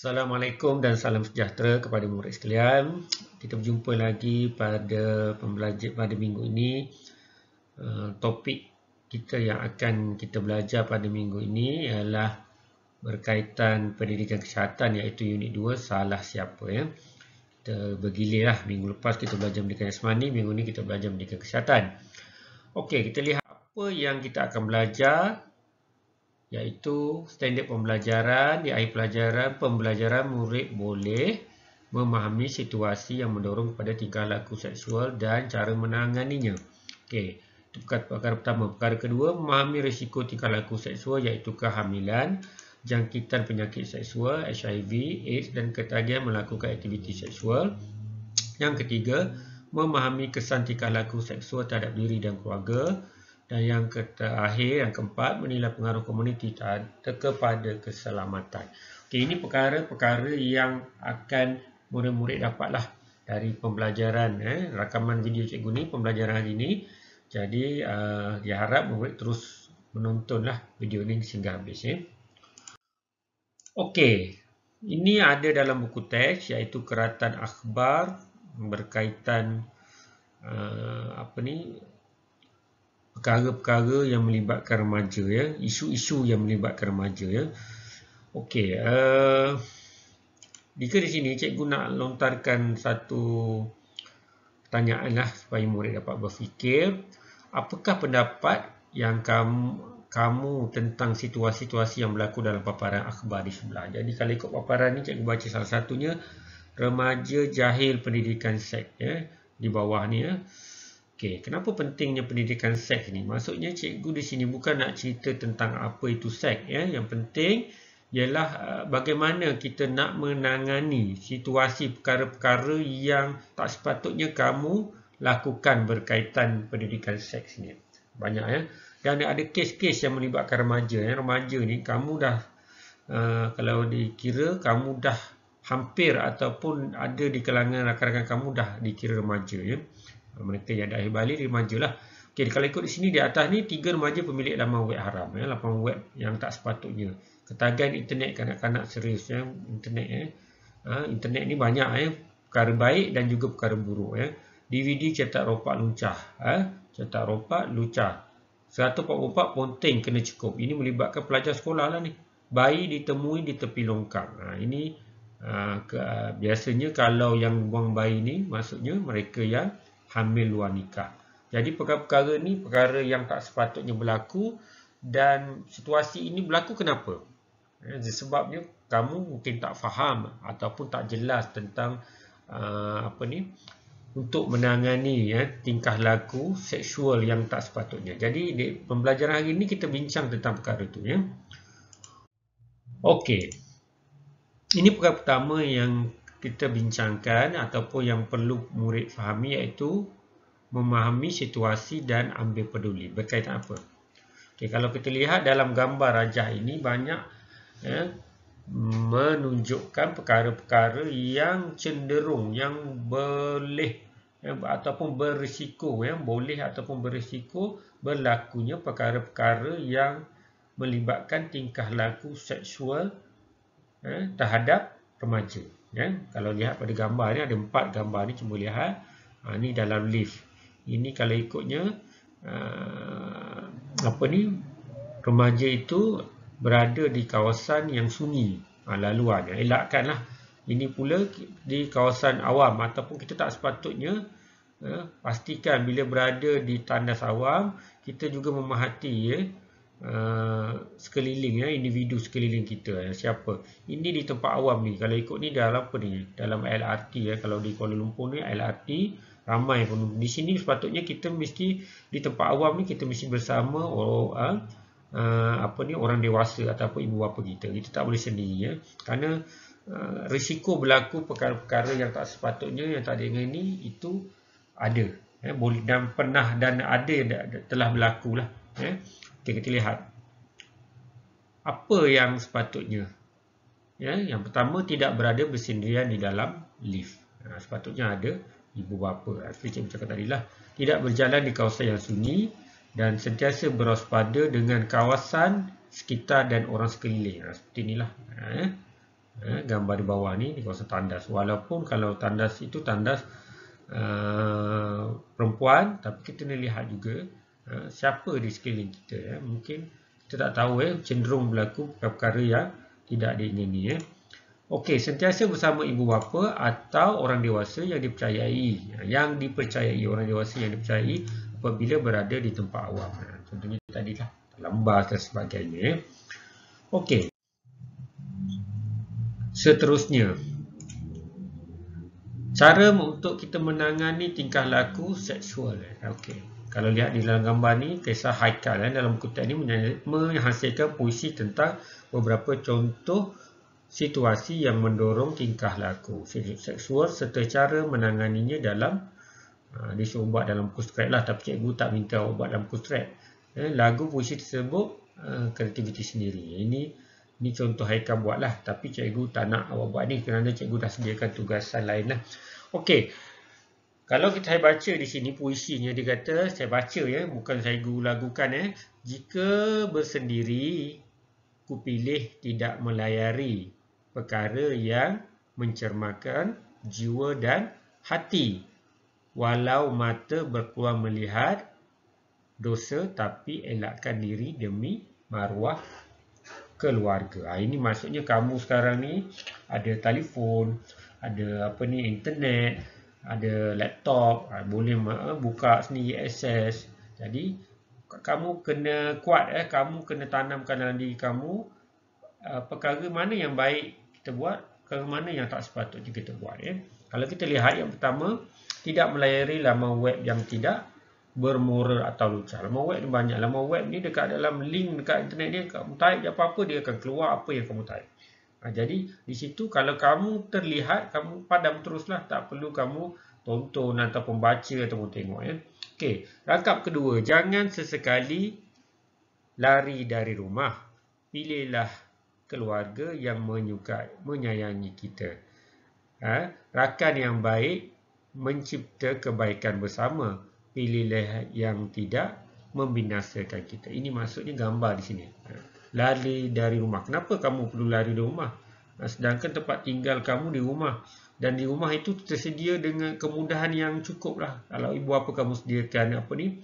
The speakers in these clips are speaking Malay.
Assalamualaikum dan salam sejahtera kepada murid sekalian. Kita berjumpa lagi pada pembelajaran pada minggu ini. Eh, topik kita yang akan kita belajar pada minggu ini ialah berkaitan pendidikan kesihatan iaitu unit 2 salah siapa ya. Kita bergilirlah minggu lepas kita belajar pendidikan jasmani, minggu ini kita belajar pendidikan kesihatan. Okey, kita lihat apa yang kita akan belajar iaitu standard pembelajaran di akhir pelajaran pembelajaran murid boleh memahami situasi yang mendorong kepada tingkah laku seksual dan cara menanganinya. Okey, itu perkara pertama. Perkara kedua, memahami risiko tingkah laku seksual iaitu kehamilan, jangkitan penyakit seksual HIV, AIDS dan ketagihan melakukan aktiviti seksual. Yang ketiga, memahami kesan tingkah laku seksual terhadap diri dan keluarga. Dan yang terakhir, yang keempat, menilai pengaruh komuniti kepada keselamatan. Okay, ini perkara-perkara yang akan murid-murid dapatlah dari pembelajaran, eh, rakaman video cikgu ni, pembelajaran hari ini. Jadi, uh, eh, diharap murid terus menontonlah video ini sehingga habis. Eh. Okey, ini ada dalam buku teks iaitu keratan akhbar berkaitan uh, apa ni perkara-perkara yang melibatkan remaja ya, isu-isu yang melibatkan remaja ya. Okey, uh, jika di sini cikgu nak lontarkan satu pertanyaanlah supaya murid dapat berfikir, apakah pendapat yang kamu kamu tentang situasi-situasi yang berlaku dalam paparan akhbar di sebelah. Jadi kalau ikut paparan ni cikgu baca salah satunya remaja jahil pendidikan seks ya di bawah ni ya. Okay, kenapa pentingnya pendidikan seks ni? Maksudnya cikgu di sini bukan nak cerita tentang apa itu seks ya. Yang penting ialah uh, bagaimana kita nak menangani situasi perkara-perkara yang tak sepatutnya kamu lakukan berkaitan pendidikan seks ni. Banyak ya. Dan ada kes-kes yang melibatkan remaja ya. Remaja ni kamu dah Uh, kalau dikira kamu dah hampir ataupun ada di kalangan rakan-rakan kamu dah dikira remaja ya mereka yang dah balik remaja lah. Okay, kalau ikut di sini di atas ni tiga remaja pemilik laman web haram ya, laman web yang tak sepatutnya. Ketagihan internet kanak-kanak serius ya, internet ya. Ha, internet ni banyak ya, perkara baik dan juga perkara buruk ya. DVD cetak ropak lucah ya. Ha, cetak ropak lucah. 144 ponteng kena cukup. Ini melibatkan pelajar sekolah lah ni. Bayi ditemui di tepi longkang. Ha, ini ha, ke, biasanya kalau yang buang bayi ni maksudnya mereka yang hamil luar nikah. Jadi perkara-perkara ni perkara yang tak sepatutnya berlaku dan situasi ini berlaku kenapa? Ya, sebabnya kamu mungkin tak faham ataupun tak jelas tentang uh, apa ni untuk menangani ya tingkah laku seksual yang tak sepatutnya. Jadi di pembelajaran hari ini kita bincang tentang perkara itu ya. Okey. Ini perkara pertama yang kita bincangkan ataupun yang perlu murid fahami iaitu memahami situasi dan ambil peduli berkaitan apa. Okay, kalau kita lihat dalam gambar rajah ini banyak ya, menunjukkan perkara-perkara yang cenderung yang boleh ya, ataupun berisiko ya, boleh ataupun berisiko berlakunya perkara-perkara yang melibatkan tingkah laku seksual ya, terhadap remaja ya. kalau lihat pada gambar ni ada empat gambar ni cuma lihat ha, ni dalam lift ini kalau ikutnya uh, apa ni remaja itu berada di kawasan yang sunyi ha, laluan ya. elakkanlah ini pula di kawasan awam ataupun kita tak sepatutnya uh, pastikan bila berada di tandas awam kita juga memahati ya Uh, sekeliling ya individu sekeliling kita ya, siapa ini di tempat awam ni kalau ikut ni dalam apa ni dalam LRT ya kalau di Kuala Lumpur ni LRT ramai pun di sini sepatutnya kita mesti di tempat awam ni kita mesti bersama orang ha, ha, apa ni orang dewasa ataupun ibu bapa kita kita tak boleh sendiri ya kerana ha, risiko berlaku perkara-perkara yang tak sepatutnya yang tak dengan ni itu ada ya, boleh dan pernah dan ada telah berlaku lah ya. Okey, kita lihat. Apa yang sepatutnya? Ya, yang pertama, tidak berada bersendirian di dalam lift. Ha, sepatutnya ada ibu bapa. Ha, seperti cikgu cakap tadi lah. Tidak berjalan di kawasan yang sunyi dan sentiasa berwaspada dengan kawasan sekitar dan orang sekeliling. Ha, seperti inilah. Ha, ya. ha, gambar di bawah ni, di kawasan tandas. Walaupun kalau tandas itu tandas uh, perempuan, tapi kita boleh lihat juga. Eh, siapa di sekeliling kita ya? mungkin kita tak tahu ya cenderung berlaku perkara yang tidak diingini ya okey sentiasa bersama ibu bapa atau orang dewasa yang dipercayai yang dipercayai orang dewasa yang dipercayai apabila berada di tempat awam contohnya tadi lah lambat dan sebagainya okey seterusnya cara untuk kita menangani tingkah laku seksual ya. okey kalau lihat di dalam gambar ni kisah Haikal eh, dalam kutip ni menghasilkan puisi tentang beberapa contoh situasi yang mendorong tingkah laku seksual serta cara menanganinya dalam uh, ah, dia suruh buat dalam buku strap lah tapi cikgu tak minta awak buat dalam buku strap eh, lagu puisi tersebut uh, kreativiti sendiri ini ini contoh Haikal buat lah tapi cikgu tak nak awak buat ni kerana cikgu dah sediakan tugasan lain lah Okay. Kalau kita baca di sini puisinya dia kata saya baca ya bukan saya guru lagukan eh jika bersendiri pilih tidak melayari perkara yang mencermakan jiwa dan hati walau mata berkuah melihat dosa tapi elakkan diri demi maruah keluarga. Ha, ini maksudnya kamu sekarang ni ada telefon, ada apa ni internet ada laptop, ah, boleh eh, buka sendiri access. Jadi kamu kena kuat eh, kamu kena tanamkan dalam diri kamu ah, perkara mana yang baik kita buat, perkara mana yang tak sepatutnya kita buat ya. Eh. Kalau kita lihat yang pertama, tidak melayari laman web yang tidak bermoral atau lucu. Laman web ni banyak. Laman web ni dekat dalam link dekat internet ni, kamu type apa-apa dia akan keluar apa yang kamu type. Ha, jadi di situ kalau kamu terlihat, kamu padam teruslah. Tak perlu kamu tonton atau pembaca atau pun tengok. Ya. Okey, rangkap kedua. Jangan sesekali lari dari rumah. Pilihlah keluarga yang menyukai, menyayangi kita. Ha? Rakan yang baik mencipta kebaikan bersama. Pilihlah yang tidak membinasakan kita. Ini maksudnya gambar di sini. Ha? lari dari rumah. Kenapa kamu perlu lari dari rumah? Sedangkan tempat tinggal kamu di rumah. Dan di rumah itu tersedia dengan kemudahan yang cukup lah. Kalau ibu apa kamu sediakan apa ni?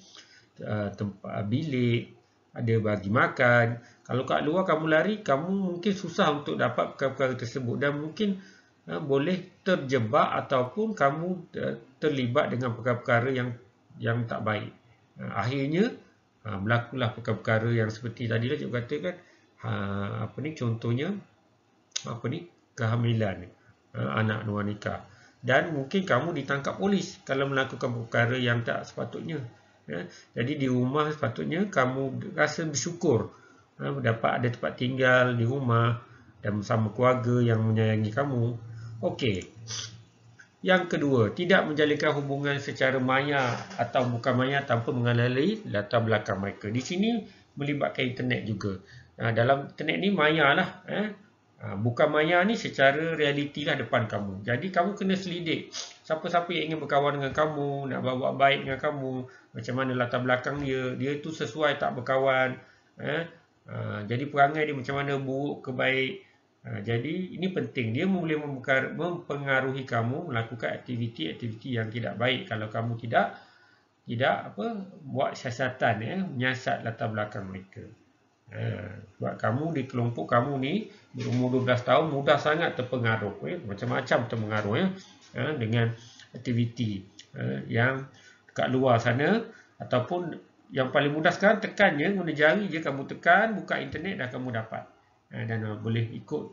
Ah, tempat ah, bilik, ada bagi makan. Kalau kat luar kamu lari, kamu mungkin susah untuk dapat perkara-perkara tersebut. Dan mungkin ah, boleh terjebak ataupun kamu terlibat dengan perkara-perkara yang yang tak baik. Akhirnya, ha, berlakulah perkara-perkara yang seperti tadi lah cikgu kata kan ha, ah, apa ni contohnya apa ni kehamilan ha, anak wanita dan mungkin kamu ditangkap polis kalau melakukan perkara yang tak sepatutnya ya. jadi di rumah sepatutnya kamu rasa bersyukur ha, dapat ada tempat tinggal di rumah dan sama keluarga yang menyayangi kamu okey yang kedua, tidak menjalinkan hubungan secara maya atau bukan maya tanpa mengalami latar belakang mereka. Di sini melibatkan internet juga. Ha, dalam internet ni maya lah. Eh. Ha, bukan maya ni secara realiti lah depan kamu. Jadi kamu kena selidik. Siapa-siapa yang ingin berkawan dengan kamu, nak bawa baik dengan kamu, macam mana latar belakang dia, dia tu sesuai tak berkawan. Eh. Ha, jadi perangai dia macam mana buruk ke baik. Ha, jadi ini penting dia boleh mempengaruhi kamu melakukan aktiviti-aktiviti yang tidak baik kalau kamu tidak tidak apa buat siasatan ya menyiasat latar belakang mereka. Ha, sebab kamu di kelompok kamu ni berumur 12 tahun mudah sangat terpengaruh ya macam-macam terpengaruh ya ha, dengan aktiviti ha, yang dekat luar sana ataupun yang paling mudah sekarang tekan je ya, guna jari je kamu tekan buka internet dah kamu dapat Eh, dan eh, boleh ikut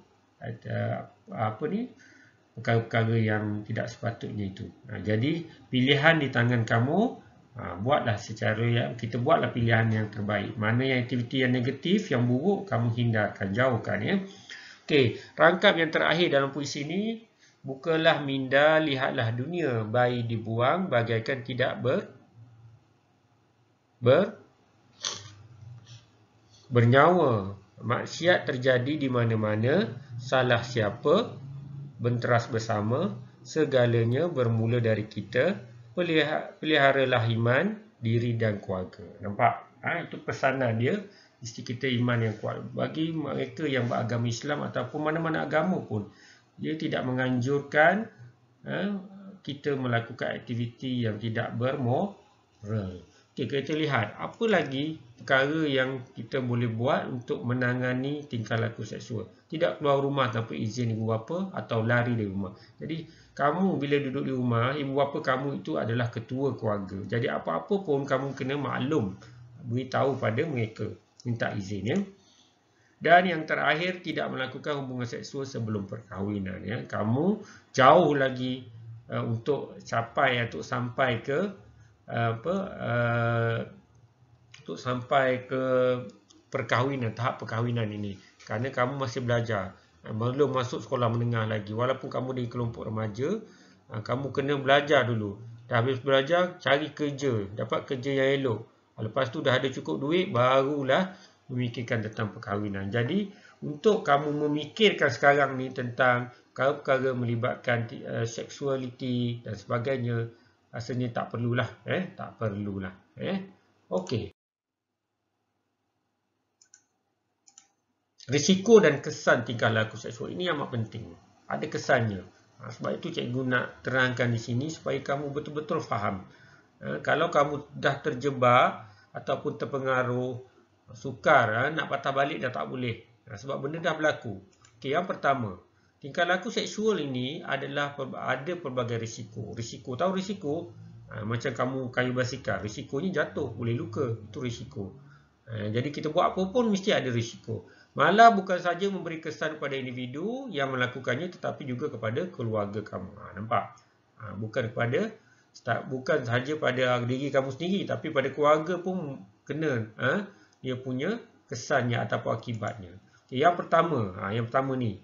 eh, apa ni perkara-perkara yang tidak sepatutnya itu. Jadi pilihan di tangan kamu, buatlah secara yang kita buatlah pilihan yang terbaik. Mana yang aktiviti yang negatif, yang buruk kamu hindarkan, jauhkan ya. Okey, rangkap yang terakhir dalam puisi ini, bukalah minda, lihatlah dunia bayi dibuang bagaikan tidak ber ber bernyawa Maksiat terjadi di mana-mana, salah siapa, benteras bersama, segalanya bermula dari kita, Pelihara lah iman, diri dan keluarga. Nampak? Ha, itu pesanan dia, mesti kita iman yang kuat. Bagi mereka yang beragama Islam ataupun mana-mana agama pun, dia tidak menganjurkan ha, kita melakukan aktiviti yang tidak bermoral. Okay, kita lihat apa lagi perkara yang kita boleh buat untuk menangani tingkah laku seksual. Tidak keluar rumah tanpa izin ibu bapa atau lari dari rumah. Jadi, kamu bila duduk di rumah, ibu bapa kamu itu adalah ketua keluarga. Jadi, apa-apa pun kamu kena maklum, beritahu pada mereka, minta izin. Ya? Dan yang terakhir, tidak melakukan hubungan seksual sebelum perkahwinan. Ya? Kamu jauh lagi uh, untuk capai atau sampai ke Eh, apa uh, untuk sampai ke perkahwinan tahap perkahwinan ini kerana kamu masih belajar eh, belum masuk sekolah menengah lagi walaupun kamu di kelompok remaja kamu kena belajar dulu dah habis belajar cari kerja dapat kerja yang elok lepas tu dah ada cukup duit barulah memikirkan tentang perkahwinan jadi untuk kamu memikirkan sekarang ni tentang perkara-perkara melibatkan uh, seksualiti dan sebagainya rasanya tak perlulah eh tak perlulah eh okey risiko dan kesan tingkah laku seksual ini amat penting ada kesannya ha, sebab itu cikgu nak terangkan di sini supaya kamu betul-betul faham ha, kalau kamu dah terjebak ataupun terpengaruh sukar ha, nak patah balik dah tak boleh sebab benda dah berlaku okey yang pertama Tingkah laku seksual ini adalah ada pelbagai risiko. Risiko tahu risiko? Ha, macam kamu kayu basikal, risikonya jatuh, boleh luka, itu risiko. Ha, jadi kita buat apa pun mesti ada risiko. Malah bukan saja memberi kesan kepada individu yang melakukannya tetapi juga kepada keluarga kamu. Ha, nampak? Ha, bukan kepada tak bukan sahaja pada diri kamu sendiri tapi pada keluarga pun kena ha, dia punya kesannya ataupun akibatnya. Okay, yang pertama, ha, yang pertama ni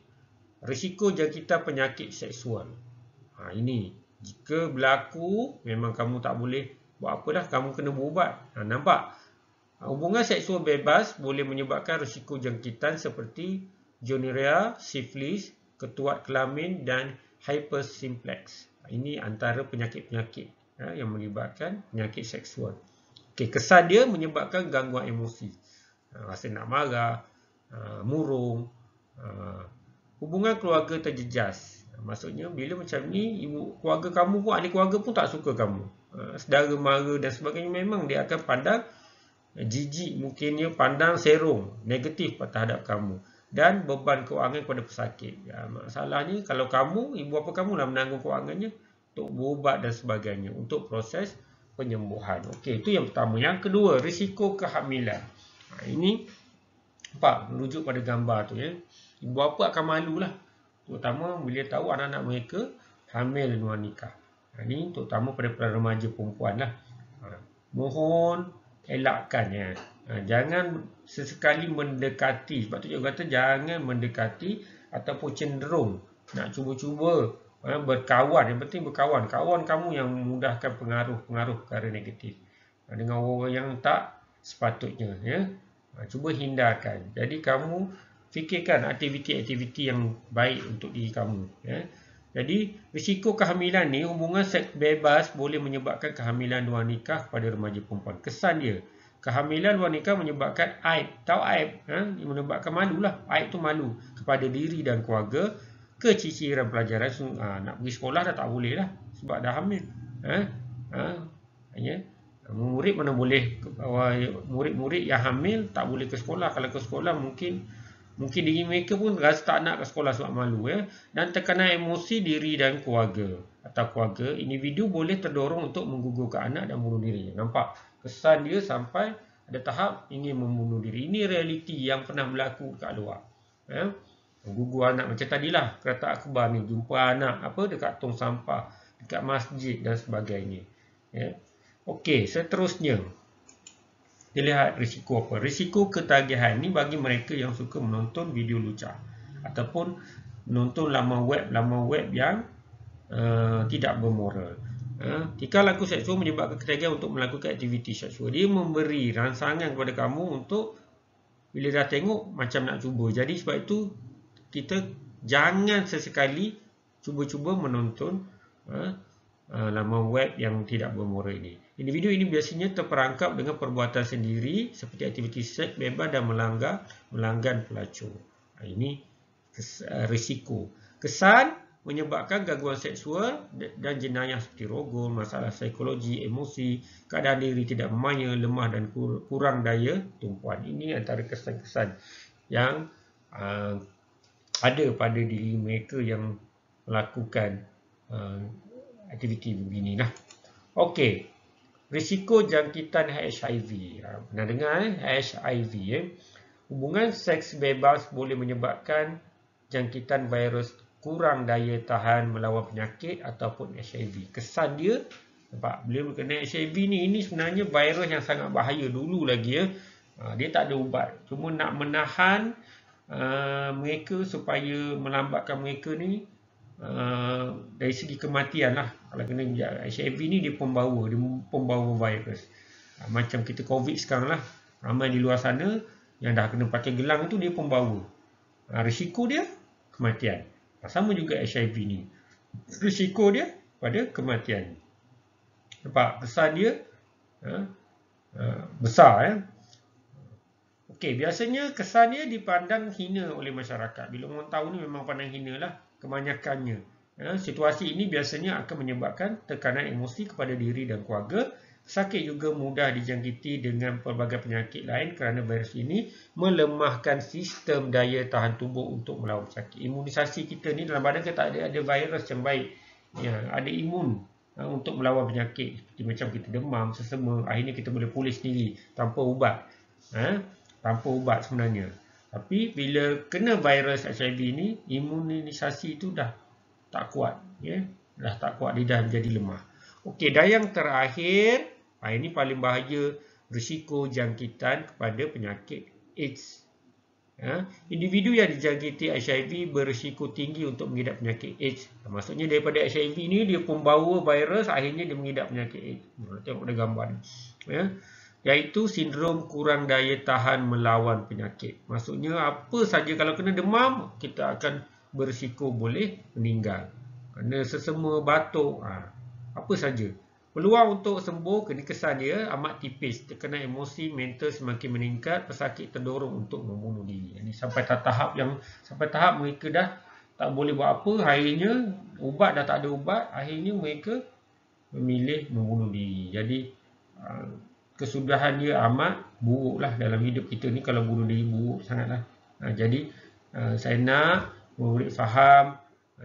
Risiko jangkita penyakit seksual. Ha, ini, jika berlaku, memang kamu tak boleh buat apa dah. Kamu kena berubat. Ha, nampak? Ha, hubungan seksual bebas boleh menyebabkan risiko jangkitan seperti gonorrhea, syphilis, ketuat kelamin dan hypersimplex. Ha, ini antara penyakit-penyakit ha, yang melibatkan penyakit seksual. Okay, kesan dia menyebabkan gangguan emosi. Ha, rasa nak marah, ha, murung, ha, hubungan keluarga terjejas. Maksudnya bila macam ni ibu keluarga kamu pun ahli keluarga pun tak suka kamu. Eh, Saudara mara dan sebagainya memang dia akan pandang eh, jijik mungkin dia pandang serong negatif terhadap kamu dan beban kewangan kepada pesakit. Ya, masalahnya kalau kamu ibu apa kamu lah menanggung kewangannya untuk berubat dan sebagainya untuk proses penyembuhan. Okey, itu yang pertama. Yang kedua, risiko kehamilan. Ha, ini nampak merujuk pada gambar tu ya. Ibu bapa akan malu lah. Terutama bila tahu anak-anak mereka hamil dan luar nikah. Ha, ini terutama pada peran remaja perempuan lah. Ha, mohon elakkan ya. Ha, jangan sesekali mendekati. Sebab tu juga kata jangan mendekati ataupun cenderung nak cuba-cuba ha, berkawan. Yang penting berkawan. Kawan kamu yang memudahkan pengaruh-pengaruh perkara negatif. Ha, dengan orang-orang yang tak sepatutnya. Ya. Ha, cuba hindarkan. Jadi kamu fikirkan aktiviti-aktiviti yang baik untuk diri kamu. Ya. Jadi, risiko kehamilan ni hubungan seks bebas boleh menyebabkan kehamilan luar nikah kepada remaja perempuan. Kesan dia, kehamilan luar nikah menyebabkan aib. Tahu aib? Ha? Menyebabkan malu lah. Aib tu malu kepada diri dan keluarga. Keciciran pelajaran, ha, nak pergi sekolah dah tak boleh lah. Sebab dah hamil. Ha? Ha? Hanya, murid mana boleh, murid-murid yang hamil tak boleh ke sekolah. Kalau ke sekolah mungkin... Mungkin diri mereka pun rasa tak nak ke sekolah sebab malu ya. Dan tekanan emosi diri dan keluarga atau keluarga, individu boleh terdorong untuk menggugurkan anak dan bunuh diri. Nampak? Kesan dia sampai ada tahap ingin membunuh diri. Ini realiti yang pernah berlaku dekat luar. Ya. Menggugur anak macam tadilah kereta akbar ni. Jumpa anak apa dekat tong sampah, dekat masjid dan sebagainya. Ya. Okey, seterusnya. Dilihat risiko apa? Risiko ketagihan ni bagi mereka yang suka menonton video lucah ataupun menonton laman web laman web yang uh, tidak bermoral. Uh, eh, tika laku seksual menyebabkan ketagihan untuk melakukan aktiviti seksual. Dia memberi rangsangan kepada kamu untuk bila dah tengok macam nak cuba. Jadi sebab itu kita jangan sesekali cuba-cuba menonton uh, eh, uh, laman web yang tidak bermoral ini. Individu ini biasanya terperangkap dengan perbuatan sendiri seperti aktiviti seks bebas dan melanggar melanggan pelacur. Ha, ini eh, risiko. Kesan menyebabkan gangguan seksual dan jenayah seperti rogol, masalah psikologi, emosi, keadaan diri tidak maya, lemah dan kurang daya tumpuan. Ini antara kesan-kesan yang uh, ada pada diri mereka yang melakukan uh, aktiviti begini. Okey risiko jangkitan HIV. Ha, pernah dengar eh? HIV. Eh? Hubungan seks bebas boleh menyebabkan jangkitan virus kurang daya tahan melawan penyakit ataupun HIV. Kesan dia, sebab bila berkena HIV ni, ini sebenarnya virus yang sangat bahaya dulu lagi. Eh? Ha, dia tak ada ubat. Cuma nak menahan uh, mereka supaya melambatkan mereka ni uh, dari segi kematian lah kalau kena HIV ni dia pembawa dia pembawa virus ha, macam kita covid sekarang lah ramai di luar sana yang dah kena pakai gelang tu dia pembawa ha, risiko dia kematian ha, sama juga HIV ni risiko dia pada kematian nampak kesan dia ha, ha, besar ya eh. Okey, biasanya kesannya dipandang hina oleh masyarakat. Bila orang tahu ni memang pandang hina lah kebanyakannya. Ya, situasi ini biasanya akan menyebabkan tekanan emosi kepada diri dan keluarga. Sakit juga mudah dijangkiti dengan pelbagai penyakit lain kerana virus ini melemahkan sistem daya tahan tubuh untuk melawan sakit. Imunisasi kita ni dalam badan kita tak ada, ada virus yang baik. Ya, ada imun ha, untuk melawan penyakit. Seperti macam kita demam, sesama, akhirnya kita boleh pulih sendiri tanpa ubat. Ha, tanpa ubat sebenarnya. Tapi bila kena virus HIV ni, imunisasi itu dah tak kuat ya okay? dah tak kuat lidah jadi lemah okey dan yang terakhir ah ini paling bahaya risiko jangkitan kepada penyakit AIDS ya? individu yang dijangkiti HIV berisiko tinggi untuk mengidap penyakit AIDS maksudnya daripada HIV ini dia pembawa virus akhirnya dia mengidap penyakit AIDS tengok pada gambar ni ya iaitu sindrom kurang daya tahan melawan penyakit. Maksudnya apa saja kalau kena demam kita akan berisiko boleh meninggal. Kena sesemua batuk, ha, apa saja. Peluang untuk sembuh kena kesan dia amat tipis. Terkena emosi, mental semakin meningkat, pesakit terdorong untuk membunuh diri. Ini sampai tahap yang sampai tahap mereka dah tak boleh buat apa, akhirnya ubat dah tak ada ubat, akhirnya mereka memilih membunuh diri. Jadi ha, kesudahan dia amat buruklah dalam hidup kita ni kalau bunuh diri buruk sangatlah. Ha, jadi ha, saya nak murid faham.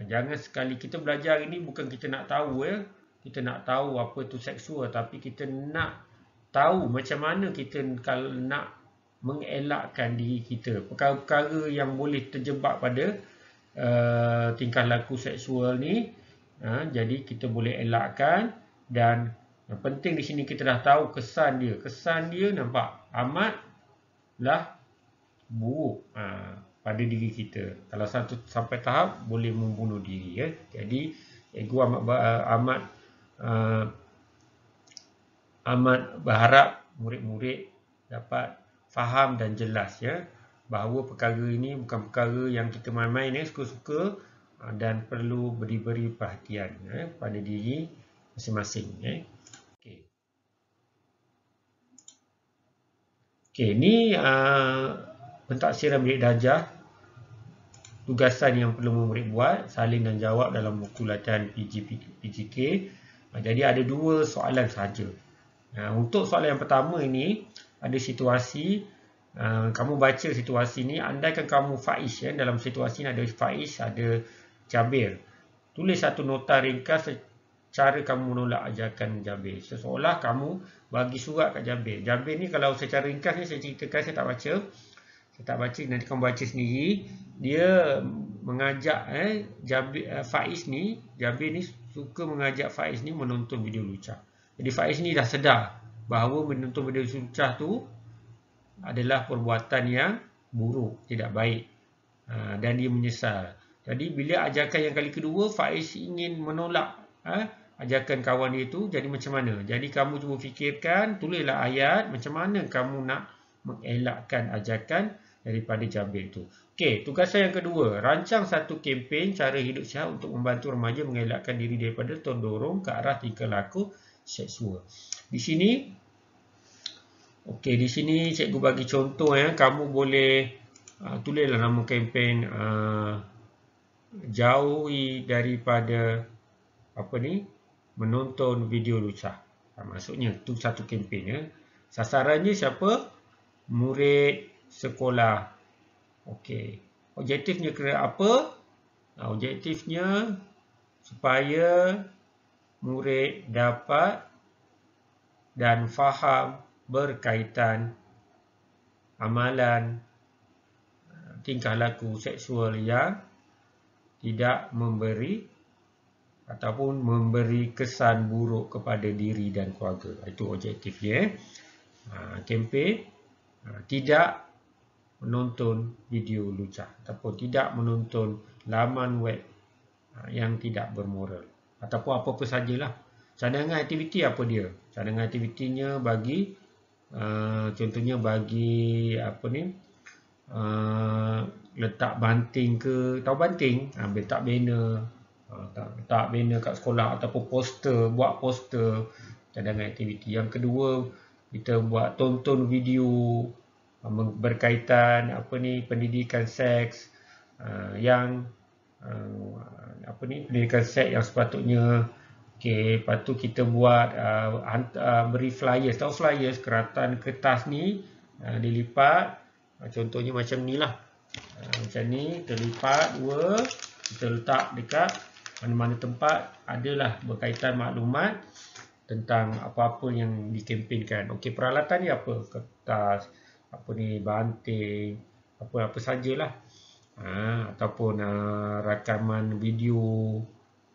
Jangan sekali kita belajar ini bukan kita nak tahu ya. Kita nak tahu apa itu seksual tapi kita nak tahu macam mana kita kalau nak mengelakkan diri kita. Perkara-perkara yang boleh terjebak pada uh, tingkah laku seksual ni. Ha, jadi kita boleh elakkan dan penting di sini kita dah tahu kesan dia. Kesan dia nampak amatlah buruk. Ha pada diri kita. Kalau satu sampai tahap boleh membunuh diri ya. Jadi ego amat amat uh, amat berharap murid-murid dapat faham dan jelas ya bahawa perkara ini bukan perkara yang kita main-main ya suka-suka eh, dan perlu beri-beri perhatian ya, pada diri masing-masing ya. Okey. Okey, ni uh, eh, pentaksiran bilik darjah tugasan yang perlu murid buat, salin dan jawab dalam buku latihan PGK. Ha, jadi ada dua soalan sahaja. Ha, untuk soalan yang pertama ini, ada situasi, ha, kamu baca situasi ini, andaikan kamu faiz, ya, dalam situasi ini ada faiz, ada jabir. Tulis satu nota ringkas cara kamu menolak ajakan jabir. Seolah kamu bagi surat ke jabir. Jabir ni kalau secara ringkas ni saya ceritakan, saya tak baca. Kita baca, nanti kamu baca sendiri. Dia mengajak eh, Jabir, eh, Faiz ni, Jabi ni suka mengajak Faiz ni menonton video lucu. Jadi Faiz ni dah sedar bahawa menonton video lucu tu adalah perbuatan yang buruk, tidak baik. Ha, dan dia menyesal. Jadi bila ajakan yang kali kedua, Faiz ingin menolak eh, ajakan kawan dia tu. Jadi macam mana? Jadi kamu cuba fikirkan, tulislah ayat macam mana kamu nak mengelakkan ajakan daripada jambil tu. Okey, tugasan yang kedua, rancang satu kempen cara hidup sihat untuk membantu remaja mengelakkan diri daripada terdorong ke arah tingkah laku seksual. Di sini Okey, di sini cikgu bagi contoh ya, kamu boleh uh, tulislah nama kempen uh, jauhi daripada apa ni? menonton video lucah. Maksudnya tu satu kempen ya. Sasarannya siapa? Murid sekolah. Okey. Objektifnya kira apa? Objektifnya supaya murid dapat dan faham berkaitan amalan eh, tingkah laku seksual yang tidak memberi ataupun memberi kesan buruk kepada diri dan keluarga. Itu objektifnya. Ah, kempen ah, tidak menonton video lucah ataupun tidak menonton laman web ha, yang tidak bermoral ataupun apa-apa sajalah cadangan aktiviti apa dia cadangan aktivitinya bagi uh, contohnya bagi apa ni uh, letak banting ke tahu banting ambil tak banner tak letak banner kat sekolah ataupun poster buat poster cadangan aktiviti yang kedua kita buat tonton video berkaitan apa ni pendidikan seks uh, yang uh, apa ni pendidikan seks yang sepatutnya okey patu kita buat uh, uh, beri flyers tau flyers keratan kertas ni uh, dilipat uh, contohnya macam nilah uh, macam ni terlipat dua kita letak dekat mana-mana tempat adalah berkaitan maklumat tentang apa-apa yang dikempenkan okey peralatan ni apa kertas apa ni banting apa apa sajalah ha, ataupun ha, rakaman video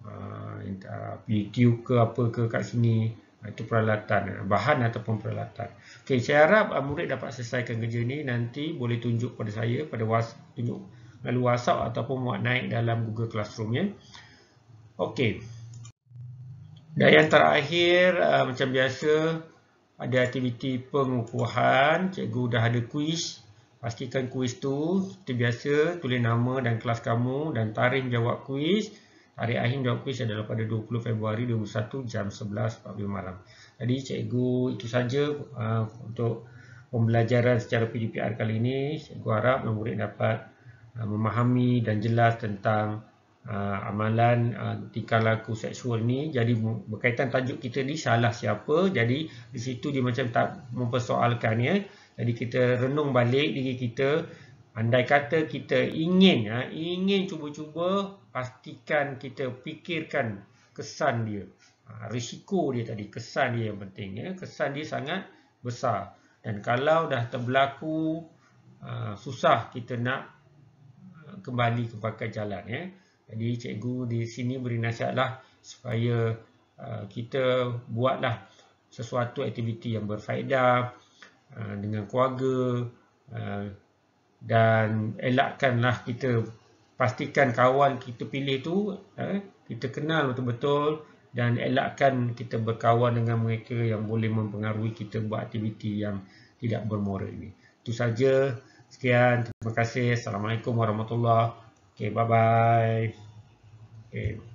ha, ha video ke apa ke kat sini ha, itu peralatan ha, bahan ataupun peralatan okey saya harap ha, murid dapat selesaikan kerja ni nanti boleh tunjuk pada saya pada was tunjuk lalu WhatsApp ataupun muat naik dalam Google Classroom ya okey dan yang terakhir ha, macam biasa ada aktiviti pengukuhan, cikgu dah ada kuis. Pastikan kuis tu, seperti biasa, tulis nama dan kelas kamu dan tarikh jawab kuis. Hari akhir jawab kuis adalah pada 20 Februari 2021 jam 11.40 malam. Jadi cikgu itu saja uh, untuk pembelajaran secara PDPR kali ini. Cikgu harap murid dapat uh, memahami dan jelas tentang uh, amalan uh, tingkah laku seksual ni jadi berkaitan tajuk kita ni salah siapa jadi di situ dia macam tak mempersoalkan ya jadi kita renung balik diri kita andai kata kita ingin ya, ingin cuba-cuba pastikan kita fikirkan kesan dia risiko dia tadi kesan dia yang penting ya kesan dia sangat besar dan kalau dah terlaku susah kita nak kembali ke pakai jalan ya jadi cikgu di sini beri nasihatlah supaya uh, kita buatlah sesuatu aktiviti yang berfaedah uh, dengan keluarga uh, dan elakkanlah kita pastikan kawan kita pilih tu uh, kita kenal betul-betul dan elakkan kita berkawan dengan mereka yang boleh mempengaruhi kita buat aktiviti yang tidak bermoral ini. Itu saja. Sekian. Terima kasih. Assalamualaikum warahmatullahi Okay, bye bye. Okay.